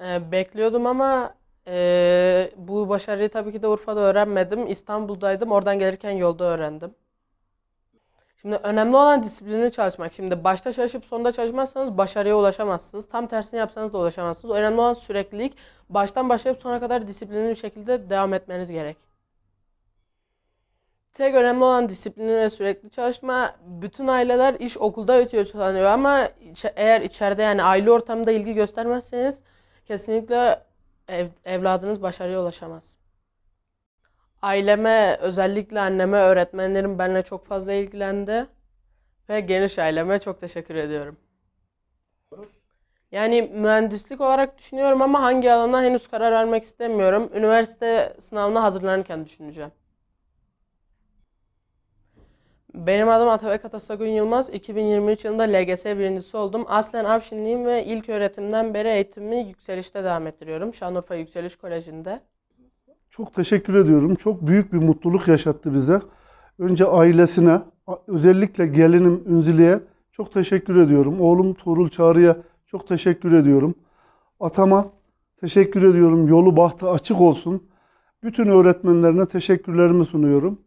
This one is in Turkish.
E, bekliyordum ama e, bu başarıyı tabii ki de Urfa'da öğrenmedim. İstanbul'daydım. Oradan gelirken yolda öğrendim. Şimdi önemli olan disiplini çalışmak. Şimdi başta çalışıp sonunda çalışmazsanız başarıya ulaşamazsınız. Tam tersini yapsanız da ulaşamazsınız. Önemli olan süreklilik. Baştan başlayıp sona kadar disiplinli bir şekilde devam etmeniz gerek. Tek önemli olan disiplin ve sürekli çalışma. Bütün aileler iş okulda ötüyor sanıyor ama eğer içeride yani aile ortamında ilgi göstermezseniz kesinlikle ev, evladınız başarıya ulaşamaz. Aileme, özellikle anneme, öğretmenlerim benimle çok fazla ilgilendi ve geniş aileme çok teşekkür ediyorum. Yani mühendislik olarak düşünüyorum ama hangi alana henüz karar vermek istemiyorum. Üniversite sınavına hazırlanırken düşüneceğim. Benim adım Atabek Atasagün Yılmaz. 2023 yılında LGS birincisi oldum. Aslen Avşinliyim ve ilk öğretimden beri eğitimimi yükselişte devam ettiriyorum. Şanlıurfa Yükseliş Koleji'nde. Çok teşekkür ediyorum. Çok büyük bir mutluluk yaşattı bize. Önce ailesine, özellikle gelinim Ünzili'ye çok teşekkür ediyorum. Oğlum Tuğrul Çağrı'ya çok teşekkür ediyorum. Atama teşekkür ediyorum. Yolu bahtı açık olsun. Bütün öğretmenlerine teşekkürlerimi sunuyorum.